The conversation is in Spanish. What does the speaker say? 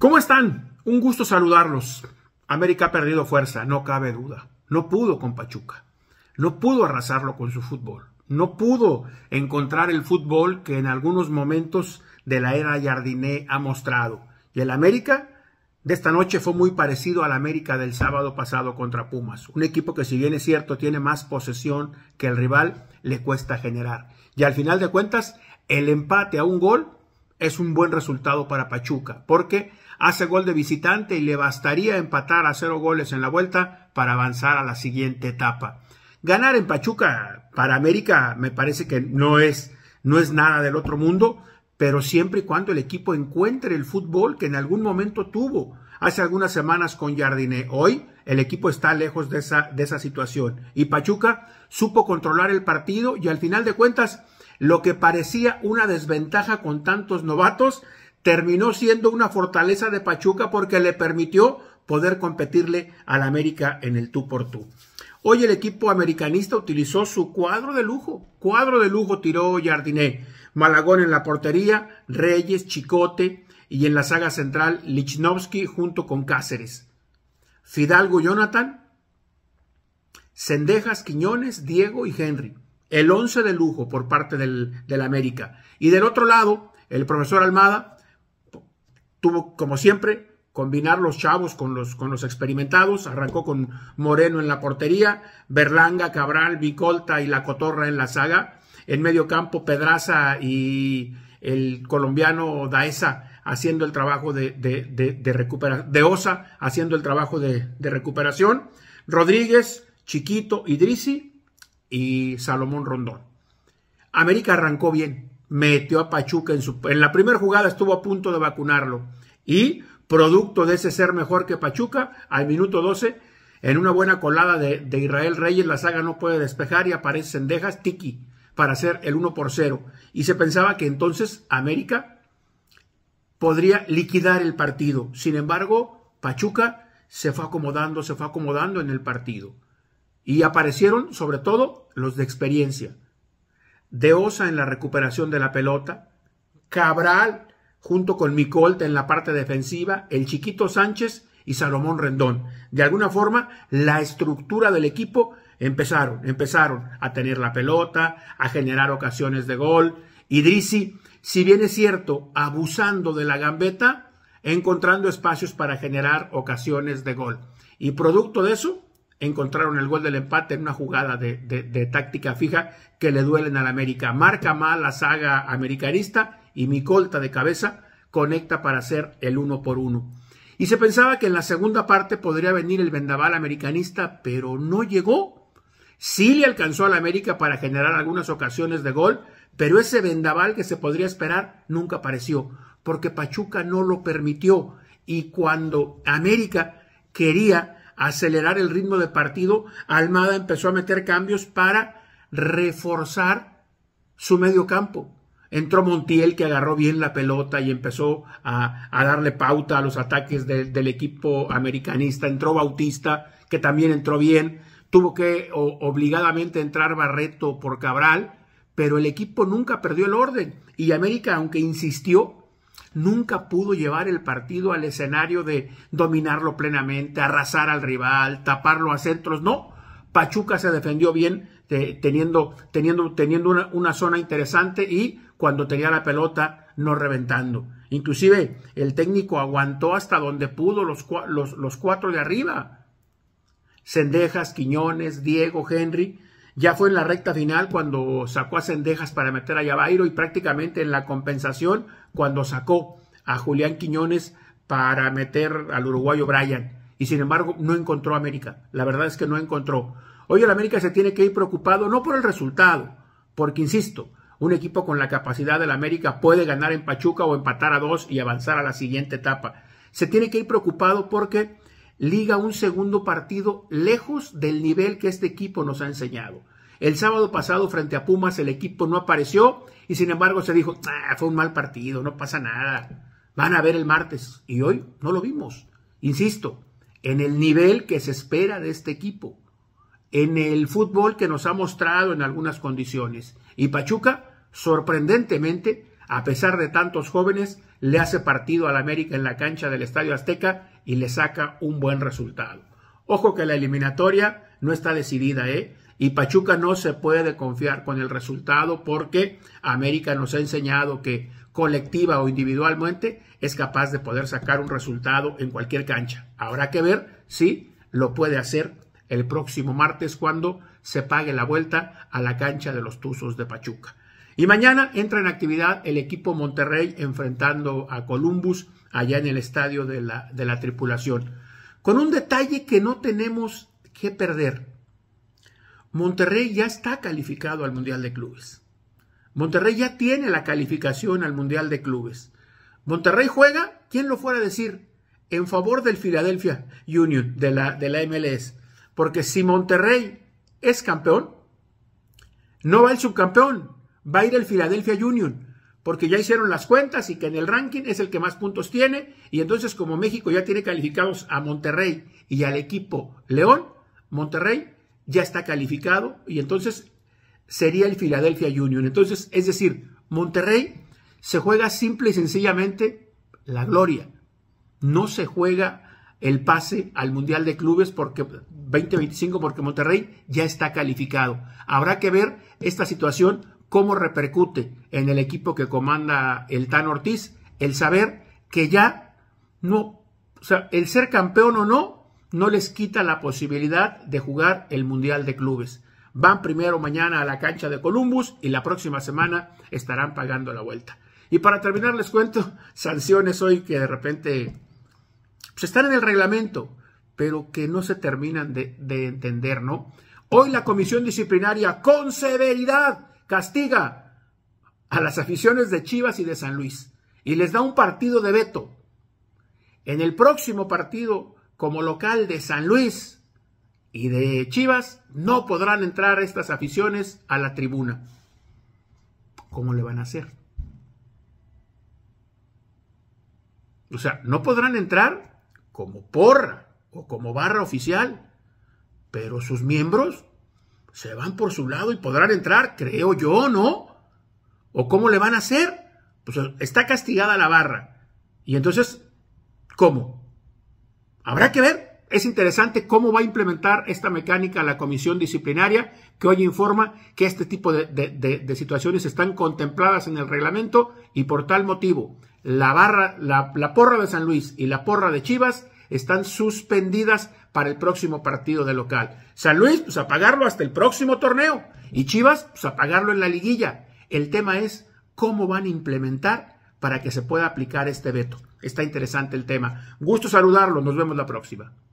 ¿Cómo están? Un gusto saludarlos. América ha perdido fuerza, no cabe duda. No pudo con Pachuca. No pudo arrasarlo con su fútbol. No pudo encontrar el fútbol que en algunos momentos de la era Jardiné ha mostrado. Y el América de esta noche fue muy parecido al América del sábado pasado contra Pumas. Un equipo que si bien es cierto tiene más posesión que el rival, le cuesta generar. Y al final de cuentas, el empate a un gol es un buen resultado para Pachuca, porque hace gol de visitante y le bastaría empatar a cero goles en la vuelta para avanzar a la siguiente etapa. Ganar en Pachuca para América me parece que no es, no es nada del otro mundo, pero siempre y cuando el equipo encuentre el fútbol que en algún momento tuvo hace algunas semanas con Jardine. Hoy el equipo está lejos de esa, de esa situación y Pachuca supo controlar el partido y al final de cuentas lo que parecía una desventaja con tantos novatos terminó siendo una fortaleza de Pachuca porque le permitió poder competirle al América en el tú por tú. Hoy el equipo americanista utilizó su cuadro de lujo. Cuadro de lujo tiró Jardiné. Malagón en la portería, Reyes, Chicote y en la saga central Lichnowsky junto con Cáceres. Fidalgo, Jonathan, Cendejas, Quiñones, Diego y Henry el once de lujo por parte del, América. Y del otro lado, el profesor Almada tuvo, como siempre, combinar los chavos con los, con los experimentados. Arrancó con Moreno en la portería, Berlanga, Cabral, Vicolta y La Cotorra en la saga. En medio campo, Pedraza y el colombiano Daesa haciendo el trabajo de, de, de, recuperación, de Osa haciendo el trabajo de, recuperación. Rodríguez, Chiquito y Drisi y Salomón Rondón. América arrancó bien, metió a Pachuca en su... En la primera jugada estuvo a punto de vacunarlo y producto de ese ser mejor que Pachuca, al minuto 12, en una buena colada de, Israel Reyes, la saga no puede despejar y aparece Dejas Tiki, para hacer el 1 por 0. Y se pensaba que entonces América podría liquidar el partido. Sin embargo, Pachuca se fue acomodando, se fue acomodando en el partido y aparecieron sobre todo los de experiencia. De Osa en la recuperación de la pelota, Cabral junto con micolta en la parte defensiva, el chiquito Sánchez y Salomón Rendón. De alguna forma, la estructura del equipo empezaron, empezaron a tener la pelota, a generar ocasiones de gol. Idrisi, si bien es cierto, abusando de la gambeta, encontrando espacios para generar ocasiones de gol. Y producto de eso, encontraron el gol del empate en una jugada de, táctica fija que le duelen al América. Marca mal la saga americanista y mi colta de cabeza conecta para hacer el uno por uno. Y se pensaba que en la segunda parte podría venir el vendaval americanista, pero no llegó. Sí le alcanzó al América para generar algunas ocasiones de gol, pero ese vendaval que se podría esperar nunca apareció, porque Pachuca no lo permitió. Y cuando América quería acelerar el ritmo de partido, Almada empezó a meter cambios para reforzar su medio campo. Entró Montiel que agarró bien la pelota y empezó a, darle pauta a los ataques del equipo americanista. Entró Bautista que también entró bien. Tuvo que obligadamente entrar Barreto por Cabral, pero el equipo nunca perdió el orden. Y América, aunque insistió, nunca pudo llevar el partido al escenario de dominarlo plenamente, arrasar al rival, taparlo a centros. No, Pachuca se defendió bien, teniendo, teniendo, teniendo una, zona interesante y cuando tenía la pelota no reventando. Inclusive el técnico aguantó hasta donde pudo los, los cuatro de arriba. Cendejas, Quiñones, Diego, Henry, ya fue en la recta final cuando sacó a Cendejas para meter a Yabairo y prácticamente en la compensación cuando sacó a Julián Quiñones para meter al uruguayo Brian. Y sin embargo, no encontró a América. La verdad es que no encontró. Hoy el América se tiene que ir preocupado no por el resultado, porque insisto, un equipo con la capacidad del América puede ganar en Pachuca o empatar a dos y avanzar a la siguiente etapa. Se tiene que ir preocupado porque liga un segundo partido lejos del nivel que este equipo nos ha enseñado. El sábado pasado frente a Pumas el equipo no apareció y sin embargo se dijo, ah, fue un mal partido, no pasa nada, van a ver el martes y hoy no lo vimos. Insisto, en el nivel que se espera de este equipo, en el fútbol que nos ha mostrado en algunas condiciones. Y Pachuca, sorprendentemente, a pesar de tantos jóvenes, le hace partido al América en la cancha del Estadio Azteca y le saca un buen resultado. Ojo que la eliminatoria no está decidida, ¿eh? Y Pachuca no se puede confiar con el resultado porque América nos ha enseñado que colectiva o individualmente es capaz de poder sacar un resultado en cualquier cancha. Habrá que ver si lo puede hacer el próximo martes cuando se pague la vuelta a la cancha de los Tuzos de Pachuca. Y mañana entra en actividad el equipo Monterrey enfrentando a Columbus allá en el estadio de la, de la tripulación. Con un detalle que no tenemos que perder. Monterrey ya está calificado al Mundial de Clubes. Monterrey ya tiene la calificación al Mundial de Clubes. Monterrey juega, ¿quién lo fuera a decir? En favor del Philadelphia Union, de la, de la MLS. Porque si Monterrey es campeón, no va el subcampeón, va a ir el Philadelphia Union porque ya hicieron las cuentas y que en el ranking es el que más puntos tiene, y entonces como México ya tiene calificados a Monterrey y al equipo León, Monterrey ya está calificado y entonces sería el Philadelphia Union. Entonces, es decir, Monterrey se juega simple y sencillamente la gloria. No se juega el pase al Mundial de Clubes porque 2025 porque Monterrey ya está calificado. Habrá que ver esta situación cómo repercute en el equipo que comanda el Tan Ortiz el saber que ya no, o sea, el ser campeón o no no les quita la posibilidad de jugar el Mundial de Clubes. Van primero mañana a la cancha de Columbus y la próxima semana estarán pagando la vuelta. Y para terminar les cuento sanciones hoy que de repente pues están en el reglamento, pero que no se terminan de, de entender, ¿no? Hoy la comisión disciplinaria con severidad castiga a las aficiones de Chivas y de San Luis y les da un partido de veto. En el próximo partido como local de San Luis y de Chivas, no podrán entrar estas aficiones a la tribuna. ¿Cómo le van a hacer? O sea, no podrán entrar como porra o como barra oficial, pero sus miembros se van por su lado y podrán entrar, creo yo, ¿no? ¿O cómo le van a hacer? Pues está castigada la barra. Y entonces, ¿cómo? Habrá que ver. Es interesante cómo va a implementar esta mecánica la comisión disciplinaria que hoy informa que este tipo de, situaciones están contempladas en el reglamento y por tal motivo la, barra, la, porra de San Luis y la porra de Chivas están suspendidas para el próximo partido de local. San Luis, pues a pagarlo hasta el próximo torneo. Y Chivas, pues a en la liguilla. El tema es cómo van a implementar para que se pueda aplicar este veto. Está interesante el tema. Gusto saludarlo. Nos vemos la próxima.